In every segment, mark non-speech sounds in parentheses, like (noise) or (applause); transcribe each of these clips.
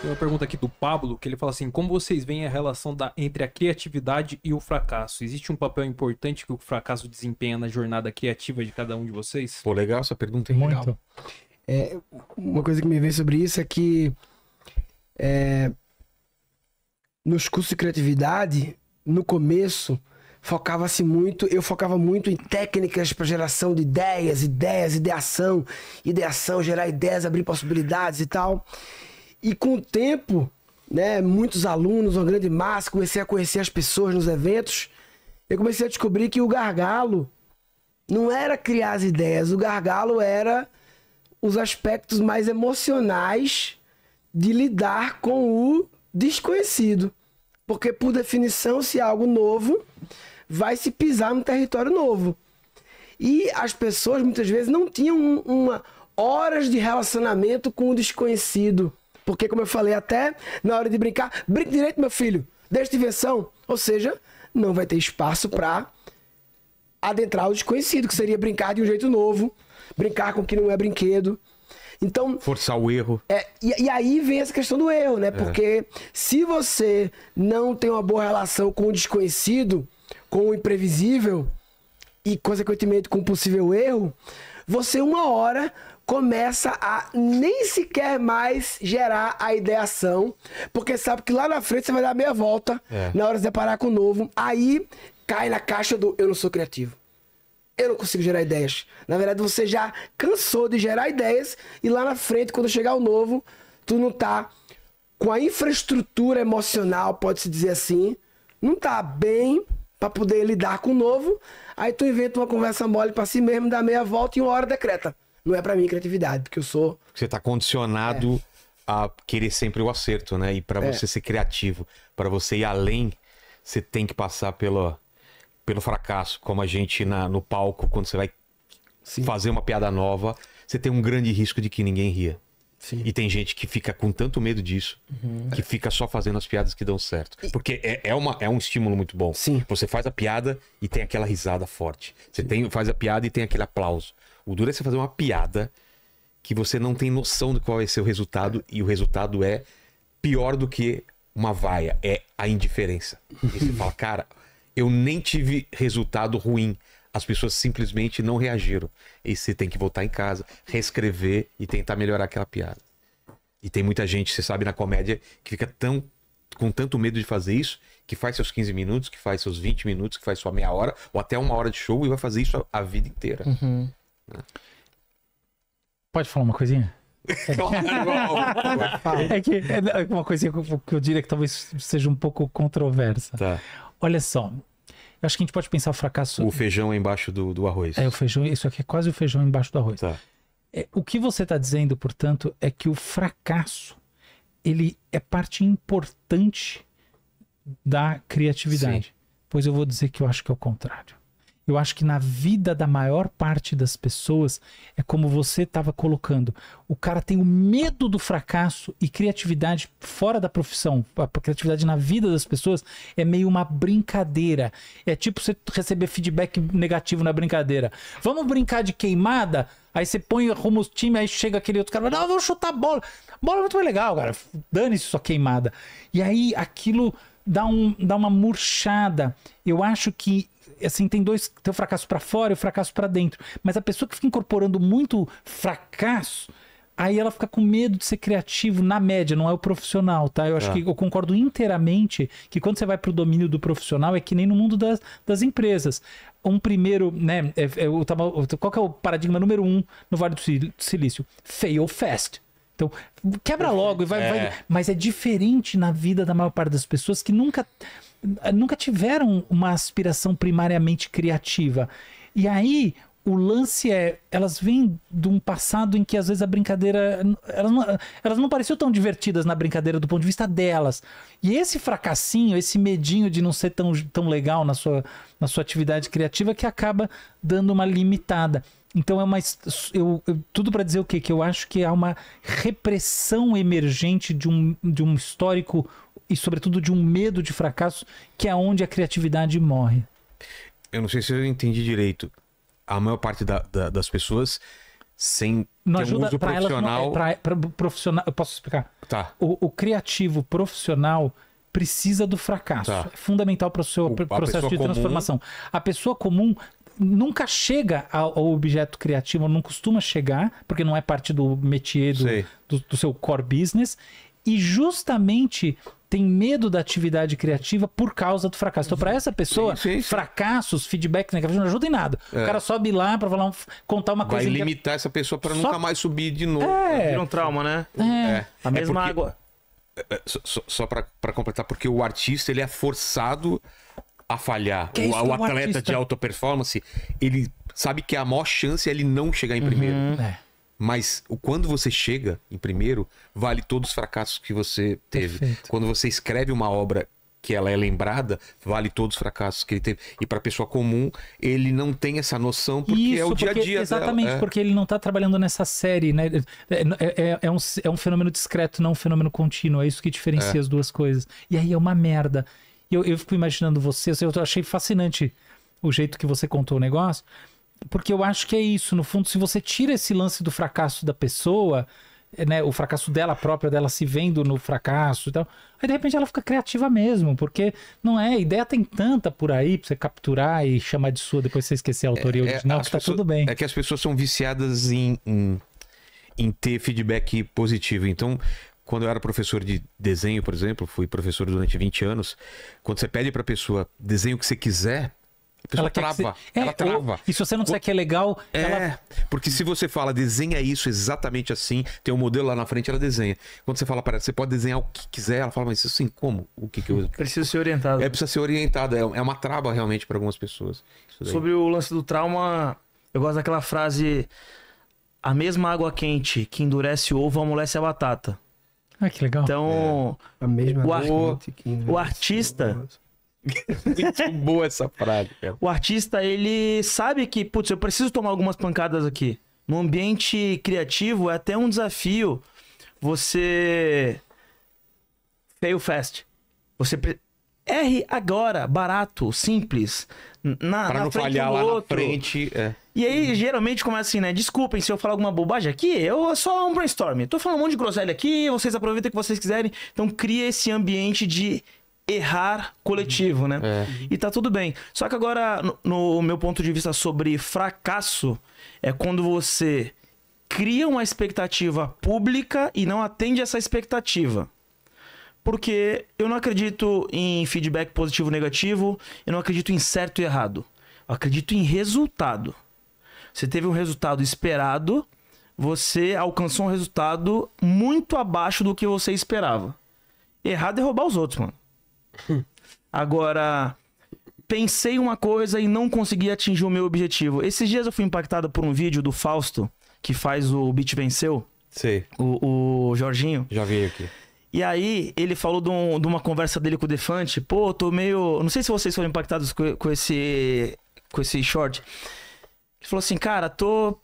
Tem uma pergunta aqui do Pablo, que ele fala assim: como vocês veem a relação da, entre a criatividade e o fracasso? Existe um papel importante que o fracasso desempenha na jornada criativa de cada um de vocês? Pô, legal essa pergunta, hein? Muito. É, uma coisa que me vem sobre isso é que é, nos cursos de criatividade, no começo, focava-se muito, eu focava muito em técnicas para geração de ideias, ideias, ideação, ideação, gerar ideias, abrir possibilidades e tal. E com o tempo, né, muitos alunos, uma grande massa, comecei a conhecer as pessoas nos eventos, eu comecei a descobrir que o gargalo não era criar as ideias, o gargalo era os aspectos mais emocionais de lidar com o desconhecido. Porque, por definição, se é algo novo, vai se pisar no território novo. E as pessoas muitas vezes não tinham uma, horas de relacionamento com o desconhecido. Porque, como eu falei, até na hora de brincar, brinque direito, meu filho. Deixa de invenção. Ou seja, não vai ter espaço para adentrar o desconhecido, que seria brincar de um jeito novo, brincar com o que não é brinquedo. Então. Forçar o erro. É, e, e aí vem essa questão do erro, né? É. Porque se você não tem uma boa relação com o desconhecido, com o imprevisível, e, consequentemente, com possível erro, você uma hora começa a nem sequer mais gerar a ideação, porque sabe que lá na frente você vai dar meia volta é. na hora de deparar com o novo. Aí cai na caixa do eu não sou criativo. Eu não consigo gerar ideias. Na verdade, você já cansou de gerar ideias e lá na frente, quando chegar o novo, tu não tá com a infraestrutura emocional, pode-se dizer assim, não tá bem para poder lidar com o novo. Aí tu inventa uma conversa mole para si mesmo, dá meia volta e uma hora decreta. Não é para mim criatividade, porque eu sou. Você tá condicionado é. a querer sempre o acerto, né? E para é. você ser criativo, para você ir além, você tem que passar pelo, pelo fracasso, como a gente na, no palco, quando você vai Sim. fazer uma piada nova, você tem um grande risco de que ninguém ria. Sim. E tem gente que fica com tanto medo disso uhum. que fica só fazendo as piadas que dão certo. Porque é, é, uma, é um estímulo muito bom. Sim. Você faz a piada e tem aquela risada forte. Você tem, faz a piada e tem aquele aplauso. O duro é você fazer uma piada que você não tem noção de qual vai ser o resultado e o resultado é pior do que uma vaia, é a indiferença. E você (laughs) fala, cara, eu nem tive resultado ruim, as pessoas simplesmente não reagiram. E você tem que voltar em casa, reescrever e tentar melhorar aquela piada. E tem muita gente, você sabe, na comédia, que fica tão com tanto medo de fazer isso, que faz seus 15 minutos, que faz seus 20 minutos, que faz sua meia hora, ou até uma hora de show e vai fazer isso a, a vida inteira. Uhum. Né? Pode falar uma coisinha? (laughs) é que é uma coisinha que eu diria que talvez seja um pouco controversa. Tá. Olha só, eu acho que a gente pode pensar o fracasso. O feijão embaixo do, do arroz. É, o feijão, isso aqui é quase o feijão embaixo do arroz. Tá. É, o que você está dizendo, portanto, é que o fracasso ele é parte importante da criatividade. Sim. Pois eu vou dizer que eu acho que é o contrário. Eu acho que na vida da maior parte das pessoas é como você estava colocando. O cara tem o medo do fracasso e criatividade fora da profissão, a criatividade na vida das pessoas é meio uma brincadeira. É tipo você receber feedback negativo na brincadeira. Vamos brincar de queimada? Aí você põe, arruma os time, aí chega aquele outro cara, não, vou chutar bola. Bola é muito mais legal, cara. Dane-se sua queimada. E aí aquilo dá, um, dá uma murchada. Eu acho que assim, tem dois, tem o fracasso para fora e o fracasso para dentro. Mas a pessoa que fica incorporando muito fracasso, aí ela fica com medo de ser criativo na média, não é o profissional, tá? Eu acho é. que eu concordo inteiramente que quando você vai para o domínio do profissional é que nem no mundo das, das empresas. Um primeiro, né? É, é, qual que é o paradigma número um no Vale do Silício? Fail fast. Então, quebra logo e vai, vai. É. Mas é diferente na vida da maior parte das pessoas que nunca nunca tiveram uma aspiração primariamente criativa. E aí o lance é, elas vêm de um passado em que às vezes a brincadeira. Elas não, elas não pareciam tão divertidas na brincadeira do ponto de vista delas. E esse fracassinho, esse medinho de não ser tão, tão legal na sua, na sua atividade criativa que acaba dando uma limitada. Então é uma. Eu, eu tudo para dizer o quê? Que eu acho que há uma repressão emergente de um, de um histórico e, sobretudo, de um medo de fracasso, que é onde a criatividade morre. Eu não sei se eu entendi direito. A maior parte da, da, das pessoas sem não ter ajuda, um uso profissional. Não, pra, pra, profissional. Eu posso explicar? Tá. O, o criativo profissional precisa do fracasso. Tá. É fundamental para o seu processo de transformação. A pessoa comum nunca chega ao, ao, objeto criativo, não costuma chegar, porque não é parte do métier do, do, do seu core business. E justamente tem medo da atividade criativa por causa do fracasso. Então, para essa pessoa, sim, sim, sim. fracassos, feedback negativo não ajuda em nada. É. O cara sobe lá para falar, contar uma coisa. Vai é limitar que... essa pessoa para Só... nunca mais subir de novo. É. Vira um trauma, né? É. é. A é mesma porque... água. É, só, só, para completar, porque o artista ele é forçado a falhar. o, o atleta artista? de alta performance, ele sabe que a maior chance é ele não chegar em primeiro. Uhum. É. Mas quando você chega em primeiro, vale todos os fracassos que você teve. Perfeito. Quando você escreve uma obra que ela é lembrada, vale todos os fracassos que ele teve. E para pessoa comum, ele não tem essa noção porque Isso, é o dia a dia. Exatamente, dela, é. porque ele não está trabalhando nessa série, né? É, é, é, é, um, é um fenômeno discreto, não um fenômeno contínuo. É isso que diferencia é. as duas coisas. E aí é uma merda. Eu, eu fico imaginando você, eu achei fascinante o jeito que você contou o negócio, porque eu acho que é isso. No fundo, se você tira esse lance do fracasso da pessoa, eh, né, o fracasso dela própria, dela se vendo no fracasso e tal, aí de repente ela fica criativa mesmo, porque não é. Ideia tem tanta por aí pra você capturar e chamar de sua depois você esquecer a autoria é, é original, é, que tá pessoas, tudo bem. É que as pessoas são viciadas em, em, em ter feedback positivo. Então, quando eu era professor de desenho, por exemplo, fui professor durante 20 anos, quando você pede para a pessoa desenho o que você quiser, a pessoa ela trava. É, ela trava. Ou... E se você não disser ou... que é legal. É, ela... porque se você fala, desenha isso exatamente assim, tem um modelo lá na frente, ela desenha. Quando você fala para ela, você pode desenhar o que quiser, ela fala, mas assim, como? O que, que eu. (laughs) Precisa ser orientado. É, precisa ser orientado. É, é uma trava realmente para algumas pessoas. Sobre o lance do trauma, eu gosto daquela frase. A mesma água quente que endurece o ovo amolece a batata. Ah, que legal. Então, é, o, o, artista, (laughs) Muito boa essa frase, O artista, ele sabe que, putz, eu preciso tomar algumas pancadas aqui. No ambiente criativo, é até um desafio você. Fail fast. Você. Erre agora, barato, simples. Na, pra na não frente falhar lá outro. na frente. É. E aí, geralmente, começa assim, né? Desculpem se eu falar alguma bobagem aqui, eu só um brainstorm. Tô falando um monte de groselha aqui, vocês aproveitam o que vocês quiserem. Então, cria esse ambiente de errar coletivo, né? É. E tá tudo bem. Só que agora, no, no meu ponto de vista sobre fracasso, é quando você cria uma expectativa pública e não atende essa expectativa porque eu não acredito em feedback positivo ou negativo, eu não acredito em certo e errado. Eu acredito em resultado. Você teve um resultado esperado, você alcançou um resultado muito abaixo do que você esperava. Errado é roubar os outros, mano. Agora, pensei uma coisa e não consegui atingir o meu objetivo. Esses dias eu fui impactado por um vídeo do Fausto, que faz o Beat Venceu. Sei. O, o Jorginho. Já vi aqui. E aí, ele falou de, um, de, uma conversa dele com o Defante. Pô, tô meio. Não sei se vocês foram impactados com, com esse. com esse short. Ele falou assim, cara, tô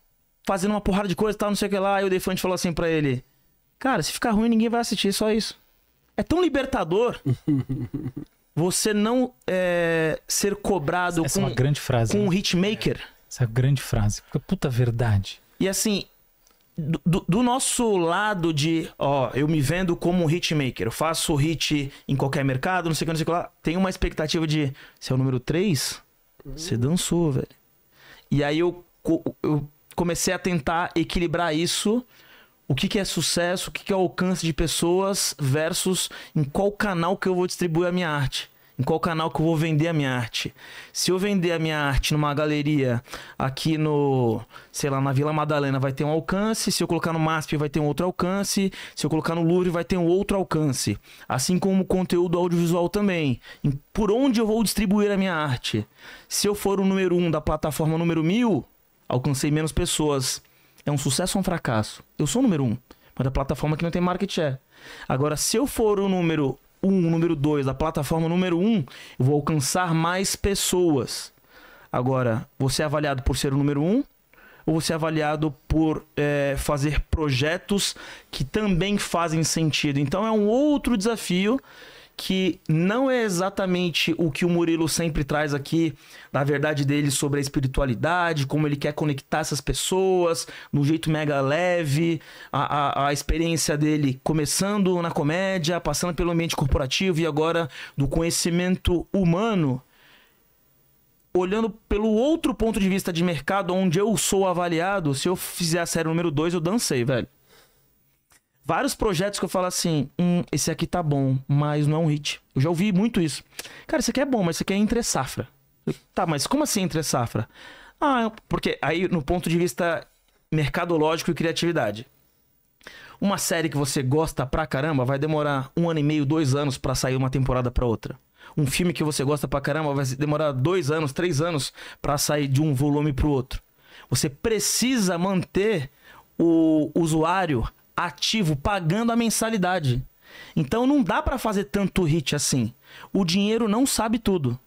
fazendo uma porrada de coisa e tal, não sei o que lá. E o Defante falou assim para ele: Cara, se ficar ruim, ninguém vai assistir, só isso. É tão libertador (laughs) você não é, ser cobrado Essa é com, é uma grande frase, com né? um hitmaker. É. Essa é uma grande frase. Puta verdade. E assim, do, do, nosso lado de, ó, eu me vendo como um hitmaker, eu faço hit em qualquer mercado, não sei o que, não sei o que lá, tem uma expectativa de, se é o número 3, uhum. você dançou, velho. E aí eu, eu comecei a tentar equilibrar isso o que, que é sucesso, o que, que é alcance de pessoas versus em qual canal que eu vou distribuir a minha arte. Em qual canal que eu vou vender a minha arte? Se eu vender a minha arte numa galeria aqui no, sei lá, na Vila Madalena vai ter um alcance, se eu colocar no MASP vai ter um outro alcance, se eu colocar no Louvre vai ter um outro alcance. Assim como o conteúdo audiovisual também. Por onde eu vou distribuir a minha arte? Se eu for o número um da plataforma número mil, alcancei menos pessoas é um sucesso ou um fracasso? Eu sou o número um, mas da plataforma que não tem market share. Agora, se eu for o número um, o número dois, da plataforma número um, eu vou alcançar mais pessoas. Agora, você é avaliado por ser o número um ou você é avaliado por é, fazer projetos que também fazem sentido. Então é um outro desafio que não é exatamente o que o Murilo sempre traz aqui, na verdade dele sobre a espiritualidade, como ele quer conectar essas pessoas, no jeito mega leve, a, a, a experiência dele começando na comédia, passando pelo ambiente corporativo e agora do conhecimento humano olhando pelo outro ponto de vista de mercado, onde eu sou avaliado, se eu fizer a série número 2, eu dancei, velho vários projetos que eu falo assim: hum, esse aqui tá bom, mas não é um hit. Eu já ouvi muito isso. Cara, esse aqui é bom, mas esse aqui é entre safra. tá, mas como assim entre safra? Ah, porque aí no ponto de vista mercadológico e criatividade. Uma série que você gosta pra caramba vai demorar um ano e meio, dois anos para sair uma temporada pra outra. Um filme que você gosta pra caramba vai demorar dois anos, três anos para sair de um volume pro outro. Você precisa manter o usuário ativo pagando a mensalidade. Então não dá para fazer tanto hit assim. O dinheiro não sabe tudo.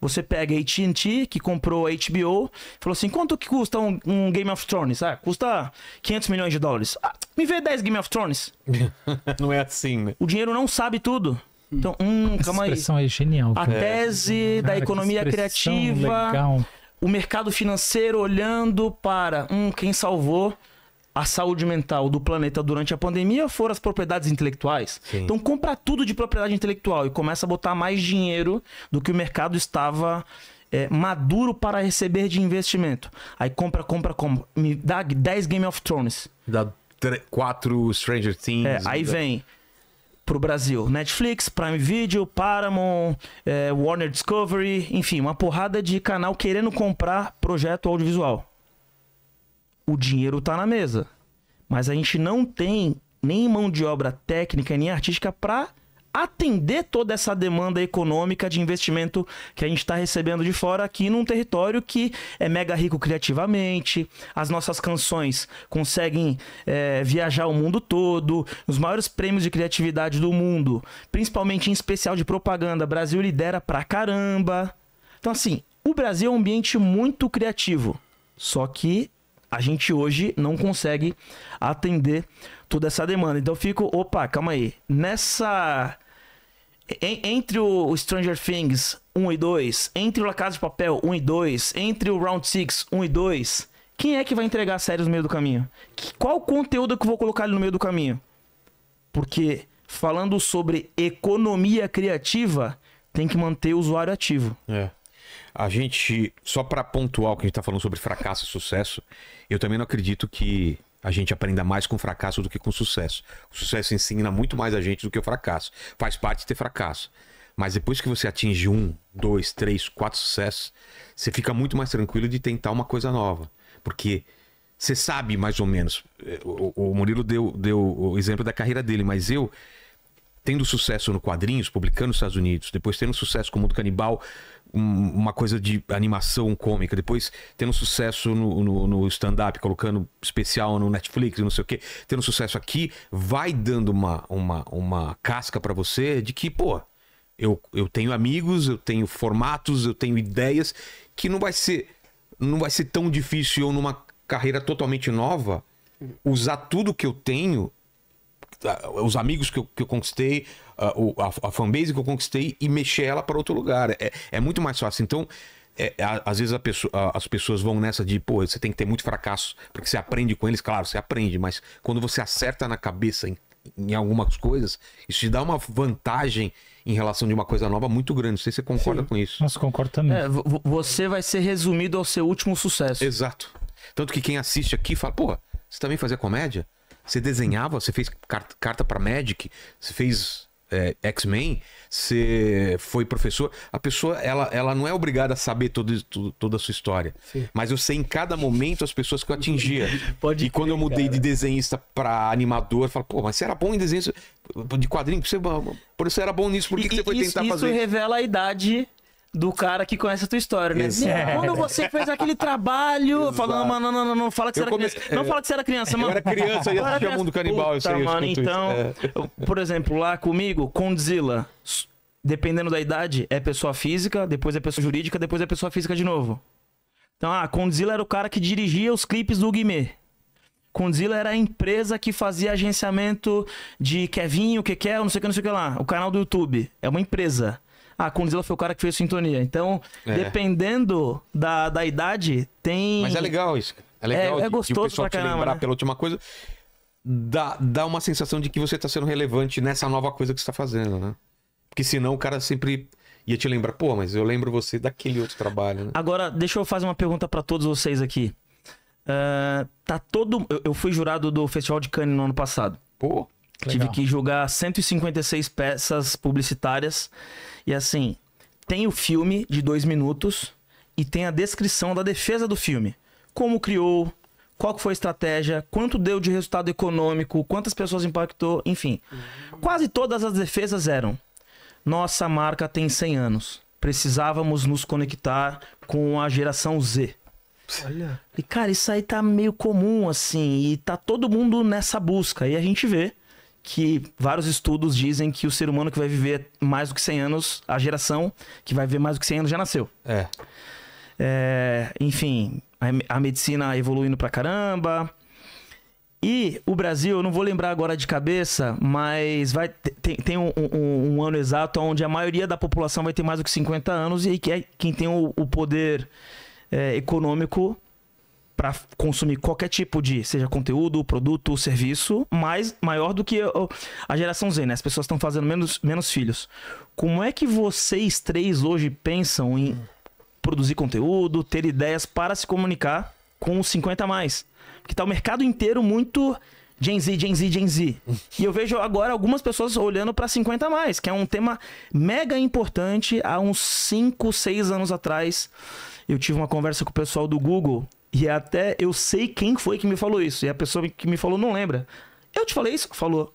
Você pega a AT&T, que comprou a HBO, falou assim, quanto que custa um, um Game of Thrones? Ah, custa 500 milhões de dólares. Ah, me vê 10 Game of Thrones. (laughs) não é assim, né? O dinheiro não sabe tudo. Então, hum, Essa calma aí. aí é genial. A tese da economia criativa, legal. o mercado financeiro olhando para, um quem salvou a saúde mental do planeta durante a pandemia foram as propriedades intelectuais. Sim. Então compra tudo de propriedade intelectual e começa a botar mais dinheiro do que o mercado estava é, maduro para receber de investimento. Aí compra, compra, compra. Me dá 10 Game of Thrones. Dá 4 Stranger Things. É, aí vem vem pro Brasil. Netflix, Prime Video, Paramount, é, Warner Discovery, enfim, uma porrada de canal querendo comprar projeto audiovisual o dinheiro está na mesa. Mas a gente não tem nem mão de obra técnica nem artística para atender toda essa demanda econômica de investimento que a gente está recebendo de fora aqui num território que é mega rico criativamente, as nossas canções conseguem é, viajar o mundo todo, os maiores prêmios de criatividade do mundo, principalmente em especial de propaganda, Brasil lidera pra caramba. Então assim, o Brasil é um ambiente muito criativo, só que a gente hoje não consegue atender toda essa demanda. Então eu fico, opa, calma aí. Nessa. En entre o Stranger Things 1 e 2, entre o La Casa de Papel 1 e 2, entre o Round 6 1 e 2, quem é que vai entregar a série no meio do caminho? Que, qual conteúdo que eu vou colocar ali no meio do caminho? Porque falando sobre economia criativa, tem que manter o usuário ativo. É. A gente, só para pontuar o que a gente está falando sobre fracasso e sucesso, eu também não acredito que a gente aprenda mais com fracasso do que com sucesso. O sucesso ensina muito mais a gente do que o fracasso. Faz parte ter fracasso. Mas depois que você atinge um, dois, três, quatro sucessos, você fica muito mais tranquilo de tentar uma coisa nova. Porque você sabe mais ou menos. É, o, o Murilo deu, deu o exemplo da carreira dele, mas eu tendo sucesso no quadrinhos, publicando nos Estados Unidos, depois tendo sucesso com o Mundo Canibal, um, uma coisa de animação cômica, depois tendo sucesso no, no, no stand-up, colocando especial no Netflix, não sei o quê, tendo sucesso aqui, vai dando uma, uma, uma casca para você de que, pô, eu, eu tenho amigos, eu tenho formatos, eu tenho ideias, que não vai ser, não vai ser tão difícil eu numa carreira totalmente nova usar tudo que eu tenho os amigos que eu, que eu conquistei, a, a, a, fanbase que eu conquistei e mexer ela para outro lugar. É, é muito mais fácil. Então, é, às vezes pessoa, as pessoas vão nessa de, pô, você tem que ter muito fracasso, porque você aprende com eles, claro, você aprende, mas quando você acerta na cabeça em, em algumas coisas, isso te dá uma vantagem em relação de uma coisa nova muito grande. Não sei se você concorda Sim. com isso. Nossa, concordo também. É, você vai ser resumido ao seu último sucesso. Exato. Tanto que quem assiste aqui fala, pô, você também fazia comédia? Você desenhava, você fez carta para Magic, você fez é, X-Men, você foi professor. A pessoa, ela, ela não é obrigada a saber todo, todo toda a sua história. Sim. Mas eu sei em cada momento as pessoas que eu atingia. (laughs) Pode e quando eu mudei cara. de desenhista para animador, eu falo, pô, mas você era bom em desenho de quadrinho? Por isso você era bom nisso, por que, e, que você foi isso, tentar isso fazer? Isso revela a idade do cara que conhece a tua história, né? Exato. Quando você fez aquele trabalho, (laughs) Exato. falando, mano, não, não, não, fala que você era criança. Não fala que você era criança, mano. Eu era criança e assistia criança... Mundo Canibal, Puta, eu sei, mano, então, é. por exemplo, lá comigo, Condzilla, dependendo da idade, é pessoa física, depois é pessoa jurídica, depois é pessoa física de novo. Então, ah, Condzilla era o cara que dirigia os clipes do Guimê. Condzilla era a empresa que fazia agenciamento de Kevin, o que quer, não sei o que, não sei o que lá. O canal do YouTube. É uma empresa. Ah, Condzilla foi o cara que fez sintonia. Então, é. dependendo da, da idade, tem. Mas é legal isso. É legal. É, é gostoso de, de o pessoal pra te lembrar né? pela última coisa. Dá, dá uma sensação de que você tá sendo relevante nessa nova coisa que você tá fazendo, né? Porque senão o cara sempre ia te lembrar, pô, mas eu lembro você daquele outro trabalho, né? Agora, deixa eu fazer uma pergunta para todos vocês aqui. Uh, tá todo. Eu, eu, fui jurado do Festival de Cannes no ano passado. Pô. Legal. Tive que julgar 156 peças publicitárias. E assim, tem o filme de dois minutos e tem a descrição da defesa do filme. Como criou, qual foi a estratégia, quanto deu de resultado econômico, quantas pessoas impactou, enfim. Uhum. Quase todas as defesas eram: nossa marca tem 100 anos, precisávamos nos conectar com a geração Z. Olha. E cara, isso aí tá meio comum assim, e tá todo mundo nessa busca. E a gente vê que vários estudos dizem que o ser humano que vai viver mais do que 100 anos, a geração que vai viver mais do que 100 anos já nasceu. É. é enfim, a, a, medicina evoluindo pra caramba. E o Brasil, eu não vou lembrar agora de cabeça, mas vai tem, tem um, um, um, ano exato onde a maioria da população vai ter mais do que 50 anos e aí é quem tem o, o poder é, econômico para consumir qualquer tipo de, seja conteúdo, produto, serviço, mais maior do que a geração Z, né? As pessoas estão fazendo menos, menos filhos. Como é que vocês três hoje pensam em produzir conteúdo, ter ideias para se comunicar com os 50 mais? Porque tá o mercado inteiro muito Gen Z, Gen Z, Gen Z. (laughs) E eu vejo agora algumas pessoas olhando para 50 mais, que é um tema mega importante há uns 5, 6 anos atrás. Eu tive uma conversa com o pessoal do Google e até eu sei quem foi que me falou isso. E a pessoa que me falou não lembra. Eu te falei isso? Falou.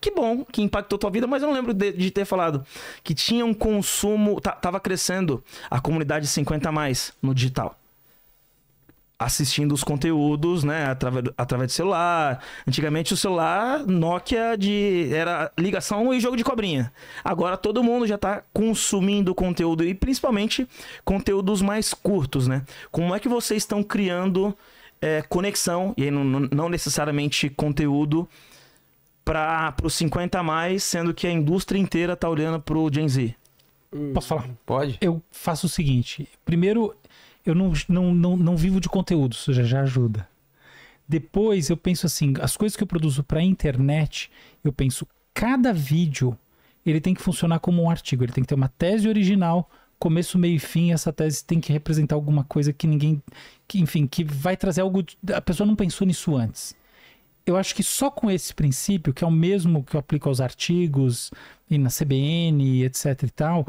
Que bom que impactou tua vida, mas eu não lembro de, de ter falado que tinha um consumo, tá, tava crescendo a comunidade 50 mais no digital assistindo os conteúdos, né, através, através de celular. Antigamente o celular Nokia de era ligação e jogo de cobrinha. Agora todo mundo já está consumindo conteúdo e principalmente conteúdos mais curtos, né? Como é que vocês estão criando é, conexão e aí não, não necessariamente conteúdo para os 50 mais, sendo que a indústria inteira está olhando para o Gen Z? Posso falar? Pode. Eu faço o seguinte. Primeiro, eu não, não, não, não vivo de conteúdo, isso já, já ajuda. Depois eu penso assim, as coisas que eu produzo para a internet, eu penso cada vídeo ele tem que funcionar como um artigo, ele tem que ter uma tese original, começo, meio e fim, essa tese tem que representar alguma coisa que ninguém, que, enfim, que vai trazer algo, a pessoa não pensou nisso antes. Eu acho que só com esse princípio, que é o mesmo que eu aplico aos artigos e na CBN, etc e tal,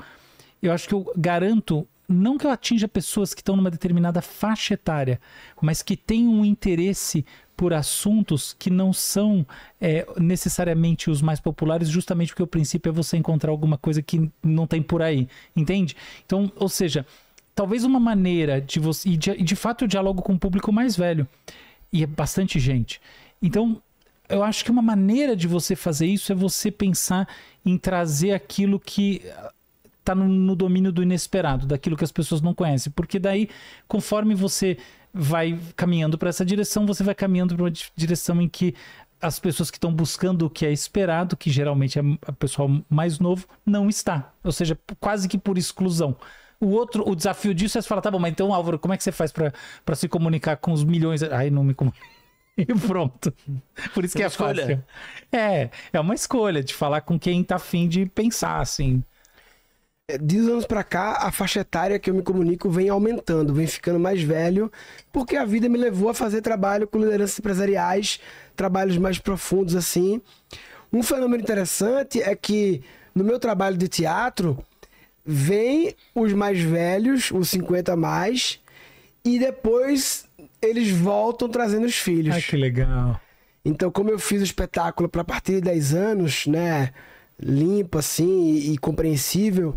eu acho que eu garanto não que eu atinja pessoas que estão numa determinada faixa etária, mas que têm um interesse por assuntos que não são é, necessariamente os mais populares, justamente porque o princípio é você encontrar alguma coisa que não tem por aí, entende? Então, ou seja, talvez uma maneira de você. E de, de fato, eu dialogo com o público mais velho, e é bastante gente. Então, eu acho que uma maneira de você fazer isso é você pensar em trazer aquilo que tá no, no domínio do inesperado, daquilo que as pessoas não conhecem. Porque daí, conforme você vai caminhando para essa direção, você vai caminhando para uma direção em que as pessoas que estão buscando o que é esperado, que geralmente é o pessoal mais novo, não está. Ou seja, quase que por exclusão. O outro, o desafio disso é você falar, tá bom, mas então, Álvaro, como é que você faz para se comunicar com os milhões? Aí não me comunica. (laughs) E pronto. Por isso é que é, é fácil. É, é uma escolha de falar com quem tá afim de pensar, assim. É, de anos para cá, a faixa etária que eu me comunico vem aumentando, vem ficando mais velho, porque a vida me levou a fazer trabalho com lideranças empresariais, trabalhos mais profundos assim. Um fenômeno interessante é que no meu trabalho de teatro, vem os mais velhos, os 50 a mais, e depois eles voltam trazendo os filhos. Ah, que legal. Então, como eu fiz o espetáculo para partir de 10 anos, né? limpa, assim, e, e compreensível.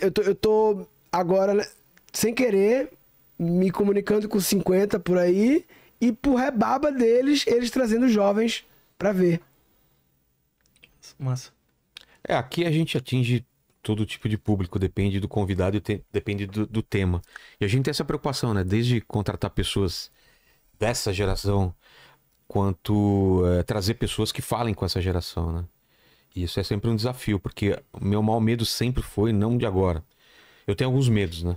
Eu tô, eu tô agora, né, sem querer, me comunicando com 50 por aí e por rebaba deles, eles trazendo jovens para ver. Massa. É, aqui a gente atinge todo tipo de público, depende do convidado depende do, do, tema. E a gente tem essa preocupação, né? Desde contratar pessoas dessa geração, quanto é, trazer pessoas que falem com essa geração, né? E isso é sempre um desafio, porque o meu maior medo sempre foi não de agora. Eu tenho alguns medos, né?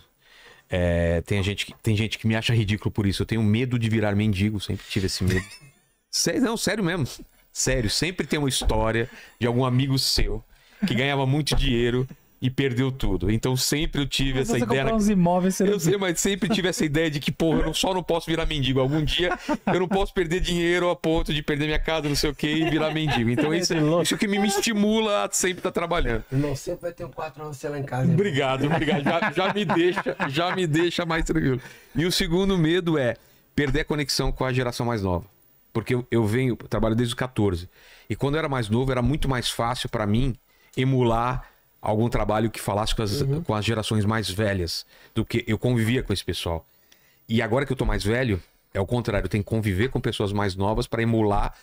É, tem, gente que, tem gente que me acha ridículo por isso. Eu tenho medo de virar mendigo, sempre tive esse medo. (laughs) sério, não, sério mesmo. Sério, sempre tem uma história de algum amigo seu que ganhava muito dinheiro e perdeu tudo. Então sempre eu tive essa essa você ideia. Uns imóveis, você eu sei, mas sempre tive essa ideia de que, porra, eu só não posso virar mendigo. Algum dia eu não posso perder dinheiro a ponto de perder minha casa, não sei o quê e virar mendigo. Então (laughs) isso, é isso que me, me estimula a sempre estar tá trabalhando. Não, sempre vai ter um quatro anos lá em casa. Obrigado, obrigado. Já, já, me deixa, já me deixa mais tranquilo. E o segundo medo é perder a conexão com a geração mais nova. Porque eu, eu venho, eu trabalho desde os 14. E quando eu era mais novo, era muito mais fácil para mim emular algum trabalho que falasse com as, uhum. com as gerações mais velhas do que eu convivia com esse pessoal. E agora que eu tô mais velho, é o contrário, eu tenho que conviver com pessoas mais novas para emular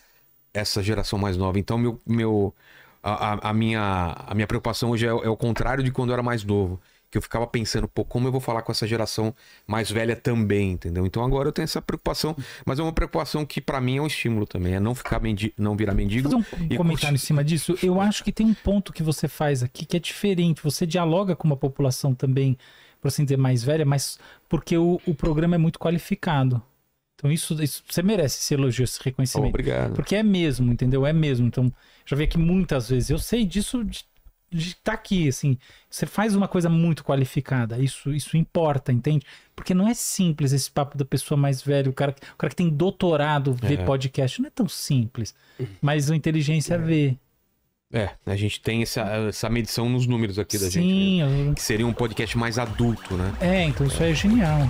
essa geração mais nova. Então, meu, meu, a, a, minha, a minha preocupação hoje é, é o contrário de quando eu era mais novo que eu ficava pensando, pô, como eu vou falar com essa geração mais velha também, entendeu? Então agora eu tenho essa preocupação, mas é uma preocupação que para mim é um estímulo também, é não ficar não virar mendigo. Vou fazer um comentário curtir. em cima disso. Eu acho que tem um ponto que você faz aqui que é diferente. Você dialoga com uma população também, por assim dizer, mais velha, mas porque o, o programa é muito qualificado. Então isso, isso você merece esse elogio, esse reconhecimento. Obrigado. Porque é mesmo, entendeu? É mesmo. Então já vi aqui muitas vezes. Eu sei disso de de estar tá aqui, assim. Você faz uma coisa muito qualificada, isso, isso importa, entende? Porque não é simples esse papo da pessoa mais velha, o cara, o cara que tem doutorado ver é. podcast, não é tão simples. Uhum. Mas a inteligência é. vê. É, a gente tem essa, essa medição nos números aqui da Sim, gente. Sim. Né? Que seria um podcast mais adulto, né? É, então isso é, é genial.